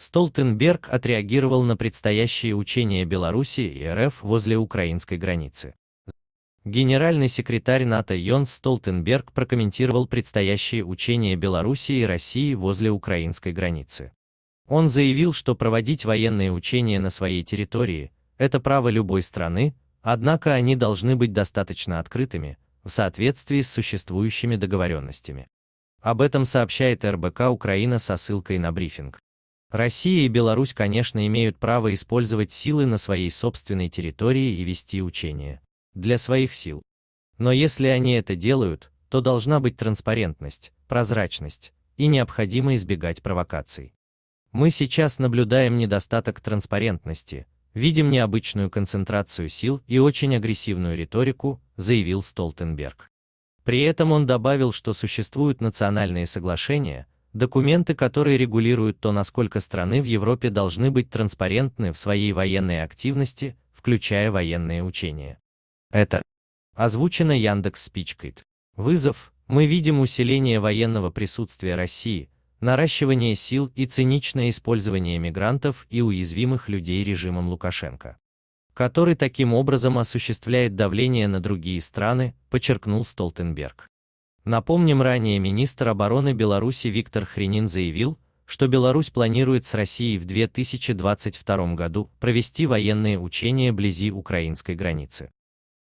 Столтенберг отреагировал на предстоящие учения Беларуси и РФ возле украинской границы. Генеральный секретарь НАТО Йонс Столтенберг прокомментировал предстоящие учения Беларуси и России возле украинской границы. Он заявил, что проводить военные учения на своей территории – это право любой страны, однако они должны быть достаточно открытыми, в соответствии с существующими договоренностями. Об этом сообщает РБК Украина со ссылкой на брифинг. Россия и Беларусь, конечно, имеют право использовать силы на своей собственной территории и вести учения. Для своих сил. Но если они это делают, то должна быть транспарентность, прозрачность, и необходимо избегать провокаций. Мы сейчас наблюдаем недостаток транспарентности, видим необычную концентрацию сил и очень агрессивную риторику, заявил Столтенберг. При этом он добавил, что существуют национальные соглашения, Документы, которые регулируют то, насколько страны в Европе должны быть транспарентны в своей военной активности, включая военные учения. Это озвучено Яндекс Спичкайт. Вызов. Мы видим усиление военного присутствия России, наращивание сил и циничное использование мигрантов и уязвимых людей режимом Лукашенко, который таким образом осуществляет давление на другие страны, подчеркнул Столтенберг. Напомним, ранее министр обороны Беларуси Виктор Хренин заявил, что Беларусь планирует с Россией в 2022 году провести военные учения вблизи украинской границы.